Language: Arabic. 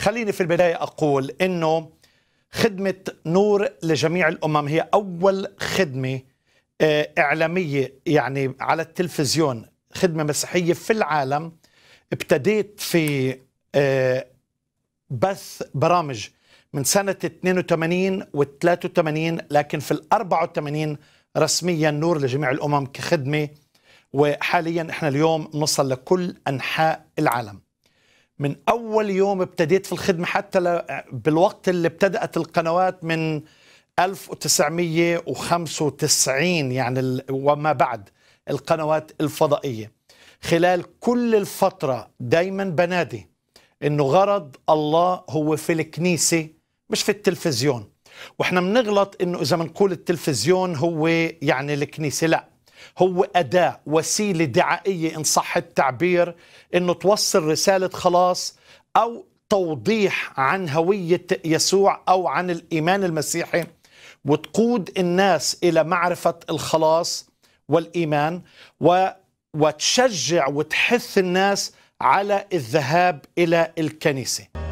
خليني في البداية أقول أنه خدمة نور لجميع الأمم هي أول خدمة آه، إعلامية يعني على التلفزيون خدمة مسيحية في العالم ابتديت في آه، بث برامج من سنة 82 و 83 لكن في ال 84 رسميا نور لجميع الأمم كخدمة وحاليا احنا اليوم نصل لكل أنحاء العالم من اول يوم ابتديت في الخدمه حتى بالوقت اللي ابتدات القنوات من 1995 يعني وما بعد القنوات الفضائيه خلال كل الفتره دايما بنادي انه غرض الله هو في الكنيسه مش في التلفزيون واحنا بنغلط انه اذا بنقول التلفزيون هو يعني الكنيسه لا هو أداة وسيلة دعائية إن صح التعبير إنه توصل رسالة خلاص أو توضيح عن هوية يسوع أو عن الإيمان المسيحي وتقود الناس إلى معرفة الخلاص والإيمان و... وتشجع وتحث الناس على الذهاب إلى الكنيسة